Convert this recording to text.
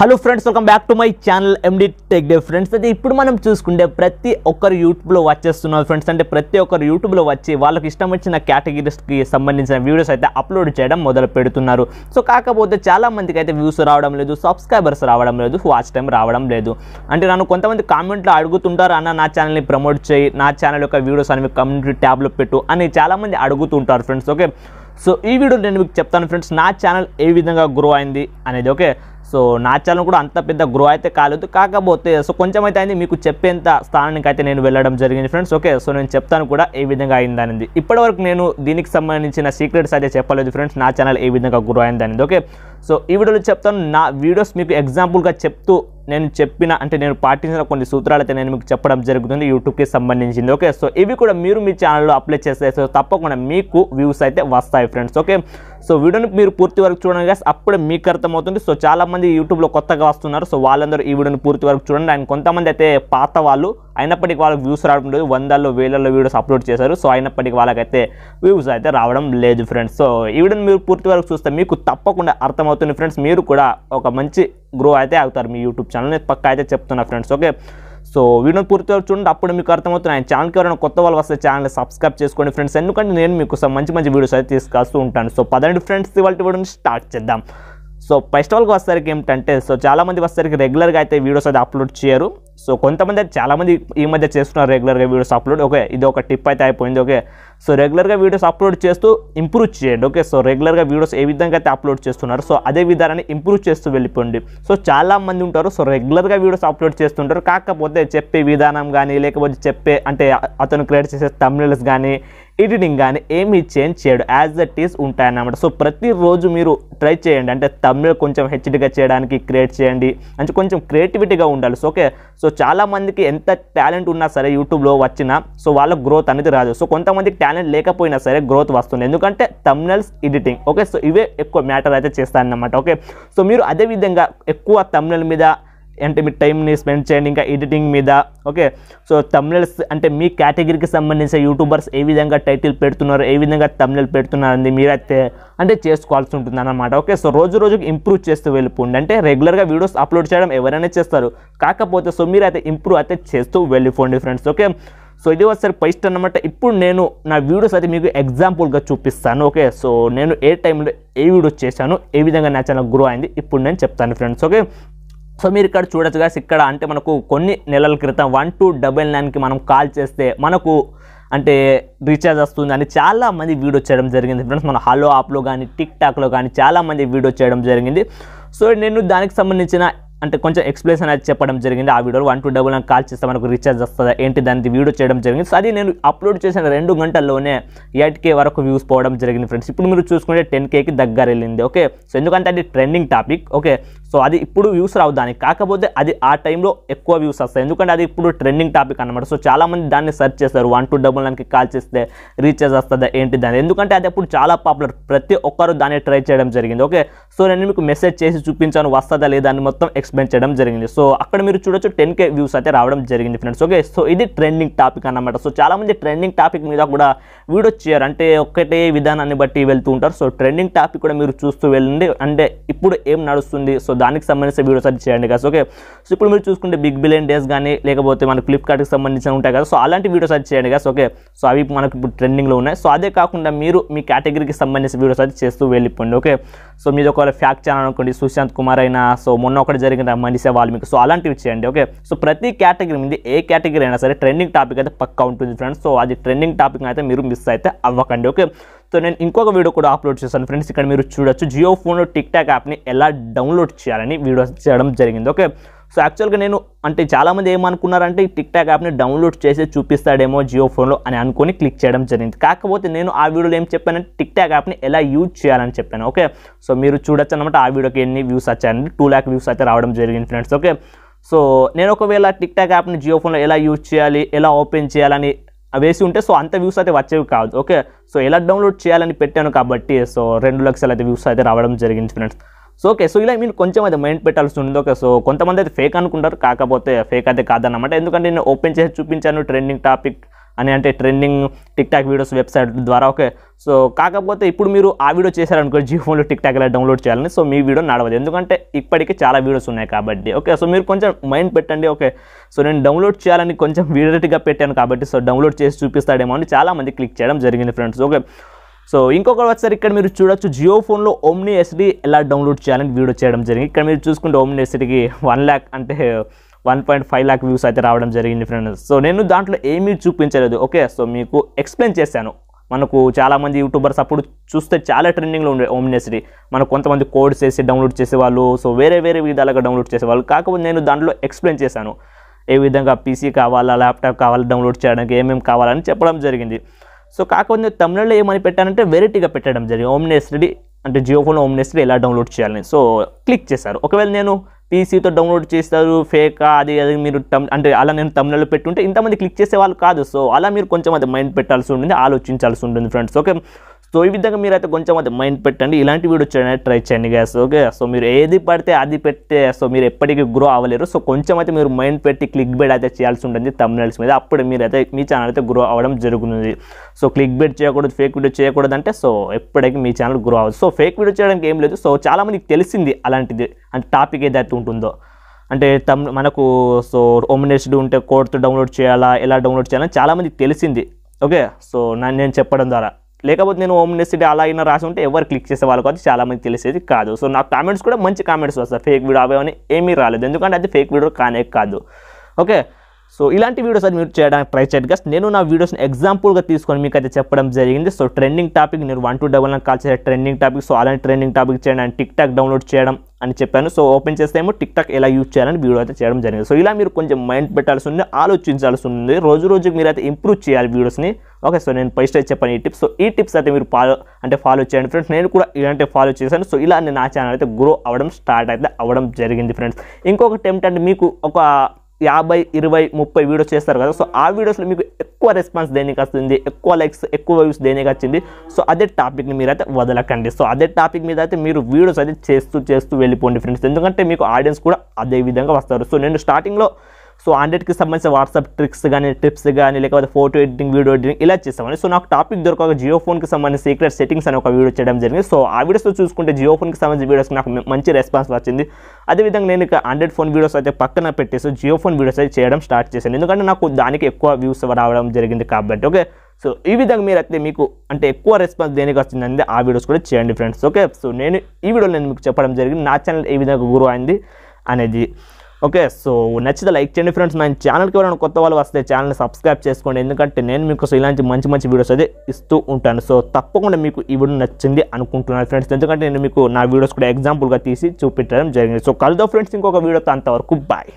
hello friends welcome back to my channel MD tech డే friends అయితే ఇప్పుడు మనం చూసుకుంటే ప్రతి ఒక్కరు యూట్యూబ్లో వచ్చేస్తున్నారు ఫ్రెండ్స్ అంటే ప్రతి ఒక్కరు యూట్యూబ్లో వచ్చి వాళ్ళకి ఇష్టం వచ్చిన కేటగిరీస్కి సంబంధించిన వీడియోస్ అయితే అప్లోడ్ చేయడం మొదలు పెడుతున్నారు సో కాకపోతే చాలామందికి అయితే వ్యూస్ రావడం లేదు సబ్స్క్రైబర్స్ రావడం లేదు వాచ్ టైం రావడం లేదు అంటే నన్ను కొంతమంది కామెంట్లో అడుగుతుంటారు అన్న నా ఛానల్ని ప్రమోట్ చేయి నా ఛానల్ యొక్క వీడియోస్ అనేవి కమ్యూనిటీ ట్యాబ్లో పెట్టు అని చాలామంది అడుగుతుంటారు ఫ్రెండ్స్ ఓకే సో ఈ వీడియో నేను మీకు చెప్తాను ఫ్రెండ్స్ నా ఛానల్ ఏ విధంగా గ్రో అయింది అనేది ఓకే సో ఛానల్ కూడా అంత పెద్ద గ్రో అయితే కాలేదు కాకపోతే సో కొంచెం అయితే అయింది మీకు చెప్పేంత స్థానానికి అయితే నేను వెళ్ళడం జరిగింది ఫ్రెండ్స్ ఓకే సో నేను చెప్తాను కూడా ఏ విధంగా అయిందనేది ఇప్పటివరకు నేను దీనికి సంబంధించిన సీక్రెట్స్ అయితే చెప్పలేదు ఫ్రెండ్స్ నా ఛానల్ ఏ విధంగా గ్రో అయిందనేది ఓకే సో ఈ వీడియోలో చెప్తాను నా వీడియోస్ మీకు ఎగ్జాంపుల్గా చెప్తూ నేను చెప్పిన అంటే నేను పాటించిన కొన్ని సూత్రాలు అయితే నేను మీకు చెప్పడం జరుగుతుంది యూట్యూబ్కి సంబంధించింది ఓకే సో ఇవి కూడా మీరు మీ ఛానల్లో అప్లై చేస్తే తప్పకుండా మీకు వ్యూస్ అయితే వస్తాయి ఫ్రెండ్స్ ఓకే సో వీడియోని మీరు పూర్తి వరకు చూడండి గైస్ అప్పుడే మీకు అర్థమవుతుంది సో చాలామంది యూట్యూబ్లో కొత్తగా వస్తున్నారు సో వాళ్ళందరూ ఈ వీడియోని పూర్తి వరకు చూడండి ఆయన కొంతమంది అయితే పాత వాళ్ళు అయినప్పటికీ వాళ్ళకి వ్యూస్ రావడం లేదు వందల్లో వేలల్లో వీడియోస్ అప్లోడ్ చేశారు సో అయినప్పటికీ వాళ్ళకైతే వ్యూస్ అయితే రావడం లేదు ఫ్రెండ్స్ సో ఈ వీడియోని మీరు పూర్తి వరకు చూస్తే మీకు తప్పకుండా అర్థమవుతుంది ఫ్రెండ్స్ మీరు కూడా ఒక మంచి గ్రో అయితే అవుతారు మీ యూట్యూబ్ ఛానల్ని పక్క అయితే చెప్తున్నా ఫ్రెండ్స్ ఓకే సో వీడియోని పూర్తిగా చూడండి అప్పుడు మీకు అర్థమవుతుంది ఆయన ఛానల్కి ఎవరైనా కొత్త వాళ్ళు వస్తే ఛానల్ సబ్స్క్రైబ్ చేసుకోండి ఫ్రెండ్స్ ఎందుకంటే నేను మీకు మంచి మంచి వీడియోస్ అయితే తీసుకొస్తూ ఉంటాను సో పదండి ఫ్రెండ్స్ ఇవాళ వీడియోని స్టార్ట్ చేద్దాం సో ఫెస్టివల్కి వచ్చేసరికి ఏమిటంటే సో చాలామంది వచ్చేసరికి రెగ్యులర్గా అయితే వీడియోస్ అయితే అప్లోడ్ చేయరు సో కొంతమంది చాలామంది ఈ మధ్య చేస్తున్నారు రెగ్యులర్గా వీడియోస్ అప్లోడ్ ఓకే ఇది ఒక టిప్ అయితే అయిపోయింది ఓకే సో రెగ్యులర్గా వీడియోస్ అప్లోడ్ చేస్తూ ఇంప్రూవ్ చేయండి ఓకే సో రెగ్యులర్గా వీడియోస్ ఏ విధంగా అయితే అప్లోడ్ చేస్తున్నారు సో అదే విధానాన్ని ఇంప్రూవ్ చేస్తూ వెళ్ళిపోండి సో చాలామంది ఉంటారు సో రెగ్యులర్గా వీడియోస్ అప్లోడ్ చేస్తుంటారు కాకపోతే చెప్పే విధానం కానీ లేకపోతే చెప్పే అంటే అతను క్రియేట్ చేసే తమిళస్ కానీ ఎడిటింగ్ కానీ ఏమీ చేంజ్ చేయడు యాజ్ దట్ ఈస్ ఉంటాయన్నమాట సో ప్రతిరోజు మీరు ట్రై చేయండి అంటే తమిళ కొంచెం హెచ్డిగా చేయడానికి క్రియేట్ చేయండి అంటే కొంచెం క్రియేటివిటీగా ఉండాలి సో ఓకే సో సో చాలామందికి ఎంత టాలెంట్ ఉన్నా సరే యూట్యూబ్లో వచ్చినా సో వాళ్ళకు గ్రోత్ అనేది రాదు సో కొంతమందికి టాలెంట్ లేకపోయినా సరే గ్రోత్ వస్తుంది ఎందుకంటే తమ్నల్స్ ఎడిటింగ్ ఓకే సో ఇవే ఎక్కువ మ్యాటర్ అయితే చేస్తానన్నమాట ఓకే సో మీరు అదేవిధంగా ఎక్కువ తమ్నల్ మీద అంటే మీ టైంని స్పెండ్ చేయండి ఇంకా ఎడిటింగ్ మీద ఓకే సో తమిళస్ అంటే మీ కేటగిరీకి సంబంధించిన యూట్యూబర్స్ ఏ విధంగా టైటిల్ పెడుతున్నారు ఏ విధంగా తమిళ పెడుతున్నారని మీరైతే అంటే చేసుకోవాల్సి ఉంటుంది అనమాట ఓకే సో రోజు రోజుకి ఇంప్రూవ్ చేస్తూ వెళ్ళిపోండి అంటే రెగ్యులర్గా వీడియోస్ అప్లోడ్ చేయడం ఎవరైనా చేస్తారు కాకపోతే సో మీరైతే ఇంప్రూవ్ అయితే చేస్తూ వెళ్ళిపోండి ఫ్రెండ్స్ ఓకే సో ఇది ఒకసారి ఫస్ట్ అనమాట ఇప్పుడు నేను నా వీడియోస్ అయితే మీకు ఎగ్జాంపుల్గా చూపిస్తాను ఓకే సో నేను ఏ టైంలో ఏ వీడియోస్ చేశాను ఏ విధంగా నా ఛానల్ గ్రో అయింది ఇప్పుడు నేను చెప్తాను ఫ్రెండ్స్ ఓకే సో మీరు ఇక్కడ చూడొచ్చు గాస్ ఇక్కడ అంటే మనకు కొన్ని నెలల క్రితం వన్ టూ డబల్ నైన్కి మనం కాల్ చేస్తే మనకు అంటే రీఛార్జ్ వస్తుంది అని చాలామంది వీడియో చేయడం జరిగింది ఫ్రెండ్స్ మన హలో యాప్లో కానీ టిక్ టాక్లో కానీ చాలామంది వీడియో చేయడం జరిగింది సో నేను దానికి సంబంధించిన అంటే కొంచెం ఎక్స్ప్లెనేషన్ అది చెప్పడం జరిగింది ఆ వీడియోలో one two double nine call చేస్తే మనకు రీఛార్జ్ వస్తుందా ఏంటి దానికి వీడియో చేయడం జరిగింది సో అది నేను అప్లోడ్ చేసిన రెండు గంటల్లోనే ఎయిట్ కే వరకు వ్యూస్ పోవడం జరిగింది ఫ్రెండ్స్ ఇప్పుడు మీరు చూసుకుంటే టెన్ కేకి దగ్గర వెళ్ళింది ఓకే సో ఎందుకంటే అది ట్రెండింగ్ టాపిక్ ఓకే సో అది ఇప్పుడు వ్యూస్ రావు దానికి కాకపోతే అది ఆ టైంలో ఎక్కువ వ్యూస్ వస్తాయి ఎందుకంటే అది ఇప్పుడు ట్రెండింగ్ టాపిక్ అనమాట సో చాలామంది దాన్ని సెర్చ్ చేస్తారు వన్ టూ డబుల్ నైన్కి కాల్ చేస్తే రీఛార్జ్ వస్తుందా ఏంటి దాని ఎందుకంటే అది అప్పుడు చాలా పాపులర్ ప్రతి ఒక్కరు దాన్ని ట్రై చేయడం జరిగింది ఓకే సో నేను మీకు మెసేజ్ చేసి చూపించాను వస్తుందా లేదా అని మొత్తం ఎక్స్ప్లెయిన్ చేయడం జరిగింది సో అక్కడ మీరు చూడొచ్చు టెన్ కే వ్యూస్ అయితే రావడం జరిగింది ఫ్రెండ్స్ ఓకే సో ఇది ట్రెండింగ్ టాపిక్ అనమాట సో చాలామంది ట్రెండింగ్ టాపిక్ మీద కూడా వీడియో చేయరు అంటే ఒక్కటే విధానాన్ని బట్టి వెళ్తూ ఉంటారు సో ట్రెండింగ్ టాపిక్ కూడా మీరు చూస్తూ వెళ్ళండి అంటే ఇప్పుడు ఏం నడుస్తుంది సో దానికి సంబంధించిన వీడియోస్ అది చేయండి కదా ఓకే సో ఇప్పుడు మీరు చూసుకుంటే బిగ్ బిలియన్ డేస్ కానీ లేకపోతే మన ఫ్లిప్కార్ట్కి సంబంధించిన ఉంటాయి కదా సో అలాంటి వీడియోస్ అది చేయండి కదా ఓకే సో అవి మనకు ఇప్పుడు ట్రెండింగ్లో ఉన్నాయి సో అదే కాకుండా మీరు మీ కేటగిరీకి సంబంధించిన వీడియోస్ అది చేస్తూ వెళ్ళిపోండి ఓకే సో మీద ఒకవేళ ఫ్యాక్ ఛానల్ అనుకోండి సుశాంత్ కుమార్ అయినా సో మొన్న ఒకటి జరిగింది దగ్గర మనిషి వాళ్ళు మీకు సో అలాంటివి చేయండి ఓకే సో ప్రతి కేటగిరీ మీద ఏ కేటగిరీ అయినా సరే ట్రెండింగ్ టాపిక్ అయితే పక్కా ఉంటుంది ఫ్రెండ్స్ సో అది ట్రెండింగ్ టాపిక్ అయితే మీరు మిస్ అయితే అవ్వకండి ఓకే సో నేను ఇంకొక వీడియో కూడా అప్లోడ్ చేశాను ఫ్రెండ్స్ ఇక్కడ మీరు చూడొచ్చు జియో ఫోన్లో టిక్ టాక్ యాప్ని ఎలా డౌన్లోడ్ చేయాలని వీడియో చేయడం జరిగింది ఓకే సో యాక్చువల్గా నేను అంటే చాలామంది ఏమనుకున్నారంటే టిక్ టాక్ యాప్ని డౌన్లోడ్ చేసి చూపిస్తాడేమో జియో ఫోన్లో అని అనుకుని క్లిక్ చేయడం జరిగింది కాకపోతే నేను ఆ వీడియోలో ఏం చెప్పానంటే టిక్ టాక్ యాప్ని ఎలా యూజ్ చేయాలని చెప్పాను ఓకే సో మీరు చూడొచ్చు అనమాట ఆ వీడియోకి ఎన్ని వ్యూస్ వచ్చాయండి టూ ల్యాక్ వ్యూస్ అయితే రావడం జరిగింది ఫ్రెండ్స్ ఓకే సో నేను ఒకవేళ టిక్ టాక్ యాప్ని జియో ఫోన్లో ఎలా యూజ్ చేయాలి ఎలా ఓపెన్ చేయాలని వేసి ఉంటే సో అంత వ్యూస్ అయితే వచ్చేవి కాదు ఓకే సో ఎలా డౌన్లోడ్ చేయాలని పెట్టాను కాబట్టి సో రెండు లక్షలు అయితే వ్యూస్ అయితే రావడం జరిగింది ఫ్రెండ్స్ సో ఓకే సో ఇలా మీరు కొంచెం అది మైండ్ పెట్టాల్సి ఉంది ఓకే సో కొంతమంది అయితే ఫేక్ అనుకుంటారు కాకపోతే ఫేక్ అయితే కాదన్నమాట ఎందుకంటే నేను ఓపెన్ చేసి చూపించాను ట్రెండింగ్ టాపిక్ అని అంటే trending TikTok videos website ద్వారా ఓకే సో కాకపోతే ఇప్పుడు మీరు ఆ వీడియో చేశారనుకో జీ ఫోన్లో టిక్ టాక్ ఇలా డౌన్లోడ్ చేయాలని సో మీ వీడియో నడవదు ఎందుకంటే ఇప్పటికీ చాలా వీడియోస్ ఉన్నాయి కాబట్టి ఓకే సో మీరు కొంచెం మైండ్ పెట్టండి ఓకే సో నేను డౌన్లోడ్ చేయాలని కొంచెం వీడియోగా పెట్టాను కాబట్టి సో డౌన్లోడ్ చేసి చూపిస్తాడేమో అని చాలామంది క్లిక్ చేయడం జరిగింది ఫ్రెండ్స్ ఓకే సో ఇంకొకటి వచ్చేసరి ఇక్కడ మీరు చూడొచ్చు జియో ఫోన్లో ఓమ్ని ఎస్డి ఎలా డౌన్లోడ్ చేయాలని వీడియో చేయడం జరిగింది ఇక్కడ మీరు చూసుకుంటే ఓమ్ని ఎస్డికి వన్ ల్యాక్ అంటే one point five lakh views అయితే రావడం జరిగింది ఫ్రెండ్స్ సో నేను దాంట్లో ఏమీ చూపించలేదు ఓకే సో మీకు ఎక్స్ప్లెయిన్ చేశాను మనకు చాలామంది యూట్యూబర్స్ అప్పుడు చూస్తే చాలా ట్రెండింగ్లో ఉండే ఓమ్నెస్డి మనకు కొంతమంది కోడ్స్ వేసి డౌన్లోడ్ చేసేవాళ్ళు సో వేరే వేరే విధాలుగా డౌన్లోడ్ చేసేవాళ్ళు కాకపోతే నేను దాంట్లో ఎక్స్ప్లెయిన్ చేశాను ఏ విధంగా పీసీ కావాలా ల్యాప్టాప్ కావాలా డౌన్లోడ్ చేయడానికి ఏమేమి కావాలని చెప్పడం జరిగింది సో కాకపోతే తమిళంలో ఏమని పెట్టానంటే వెరైటీగా పెట్టడం జరిగింది రెడీ అంటే జియో ఫోన్ ఓమ్నేస్టడీ ఎలా డౌన్లోడ్ చేయాలని సో క్లిక్ చేశారు ఒకవేళ నేను పీసీతో డౌన్లోడ్ చేస్తారు ఫేకా అది అది మీరు తమ్ అంటే అలా నేను తమిళలో పెట్టుంటే ఇంతమంది క్లిక్ చేసే వాళ్ళు కాదు సో అలా మీరు కొంచెం అది మైండ్ పెట్టాల్సి ఉంటుంది ఆలోచించాల్సి ఉంటుంది ఫ్రెండ్స్ ఓకే సో ఈ విధంగా అయితే కొంచెం అది మైండ్ పెట్టండి ఇలాంటి వీడియో చేయడానికి ట్రై చేయండి గ్యాస్ ఓకే సో మీరు ఏది పడితే అది పెట్టే సో మీరు ఎప్పటికీ గ్రో అవ్వలేరు సో కొంచెం అయితే మీరు మైండ్ పెట్టి క్లిక్ బెడ్ అయితే చేయాల్సి ఉంటుంది తమిళనాడు మీద అప్పుడు మీరు అయితే మీ ఛానల్ అయితే గ్రో అవ్వడం జరుగుతుంది సో క్లిక్ బెడ్ చేయకూడదు ఫేక్ వీడియో చేయకూడదు అంటే సో ఎప్పటికీ మీ ఛానల్ గ్రో అవ్వదు సో ఫేక్ వీడియో చేయడానికి ఏం లేదు సో చాలా మందికి తెలిసింది అలాంటిది అంటే టాపిక్ ఏదైతే ఉంటుందో అంటే తమ్ మనకు సో ఓమినేస్డ్ ఉంటే కోర్టు డౌన్లోడ్ చేయాలా ఎలా డౌన్లోడ్ చేయాలని చాలామందికి తెలిసింది ఓకే సో నేను చెప్పడం ద్వారా లేకపోతే నేను హోమ్ యూనివర్సిటీ అలా అయినా రాసి ఉంటే ఎవరు క్లిక్ చేసే వాళ్ళకి కావచ్చు చాలామంది తెలిసేది కాదు సో నాకు కామెంట్స్ కూడా మంచి కామెంట్స్ వస్తాయి ఫేక్ వీడియో అవే ఏమీ రాలేదు ఎందుకంటే అది ఫేక్ వీడియో కానే కాదు ఓకే సో ఇలాంటి వీడియోస్ అది మీరు చేయడానికి ట్రై చేయండి గస్ట్ నేను నా వీడియోస్ని ఎగ్జాంపుల్గా తీసుకొని మీకు అయితే చెప్పడం జరిగింది సో ట్రెండింగ్ టాపిక్ నేను వన్ టూ డబల్ కాల్ చేసే ట్రెండింగ్ టాపిక్ సో అలాంటి ట్రెండింగ్ టాపిక్ చేయండి అండ్ టిక్ టాక్ డౌన్లోడ్ చేయడం అని చెప్పాను సో ఓపెన్ చేస్తేమో టిక్ టాక్ ఎలా యూజ్ చేయాలని వీడియో అయితే చేయడం జరిగింది సో ఇలా మీరు కొంచెం మైండ్ పెట్టాల్సి ఉంది ఆలోచించాల్సి ఉంది రోజు రోజుకి మీరు అయితే ఇంప్రూవ్ చేయాలి వీడియోస్ని ఓకే సో నేను ఫస్ట్ అయితే చెప్పాను ఈ టిప్స్ సో ఈ టిప్స్ అయితే మీరు ఫాలో అంటే ఫాలో చేయండి ఫ్రెండ్స్ నేను కూడా ఇలాంటి ఫాలో చేశాను సో ఇలా నేను నా ఛానల్ అయితే గ్రో అవ్వడం స్టార్ట్ అయితే అవ్వడం జరిగింది ఫ్రెండ్స్ ఇంకొకటి ఏమిటంటే మీకు ఒక యాభై ఇరవై ముప్పై వీడియోస్ చేస్తారు కదా సో ఆ వీడియోస్లో మీకు ఎక్కువ రెస్పాన్స్ దేనికి వస్తుంది ఎక్కువ లైక్స్ ఎక్కువ వ్యూస్ దేనికి వచ్చింది సో అదే టాపిక్ని మీరైతే వదలకండి సో అదే టాపిక్ మీద అయితే మీరు వీడియోస్ అయితే చేస్తూ చేస్తూ వెళ్ళిపోండి ఫ్రెండ్స్ ఎందుకంటే మీకు ఆడియన్స్ కూడా అదే విధంగా వస్తారు సో నేను స్టార్టింగ్లో సో హండ్రెడ్కి సంబంధించిన వాట్సాప్ ట్రిక్స్ కానీ టిప్స్ కానీ లేకపోతే ఫోటో ఎడిటింగ్ వీడియో ఎడిటింగ్ ఇలా చేస్తామని సో నాకు టాపిక్ దొరకక జియో ఫోన్కి సంబంధించిన సీక్రెట్ సెట్టింగ్స్ అని ఒక వీడియో చేయడం జరిగింది సో ఆ వీడియోస్ చూసుకుంటే జియో ఫోన్కి సంబంధించిన వీడియోస్ నాకు మంచి రెస్పాన్స్ వచ్చింది అదేవిధంగా నేను ఇక హండ్రెడ్ ఫోన్ వీడియోస్ అయితే పక్కన పెట్టేసి జియో ఫోన్ వీడియోస్ అయితే చేయడం స్టార్ట్ చేశాను ఎందుకంటే నాకు దానికి ఎక్కువ వ్యూస్ రావడం జరిగింది కాబట్టి ఓకే సో ఈ విధంగా మీరు అయితే మీకు అంటే ఎక్కువ రెస్పాన్స్ దేనికి వచ్చిందంటే ఆ వీడియోస్ కూడా చేయండి ఫ్రెండ్స్ ఓకే సో నేను ఈ వీడియోలో నేను మీకు చెప్పడం జరిగింది నా ఛానల్ ఏ విధంగా గురువు అయింది అనేది ఓకే సో నచ్చితే లైక్ చేయండి ఫ్రెండ్స్ నా ఛానల్కి ఎవరైనా కొత్త వాళ్ళు వస్తే ఛానల్ని సబ్స్క్రైబ్ చేసుకోండి ఎందుకంటే నేను మీకు ఇలాంటి మంచి మంచి వీడియోస్ అయితే ఇస్తూ ఉంటాను సో తప్పకుండా మీకు ఈ వీడియో నచ్చింది అనుకుంటున్నాను ఫ్రెండ్స్ ఎందుకంటే నేను మీకు నా వీడియోస్ కూడా ఎగ్జాంపుల్గా తీసి చూపించడం జరిగింది సో కలుదో ఫ్రెండ్స్ ఇంకొక వీడియోతో అంతవరకు బాయ్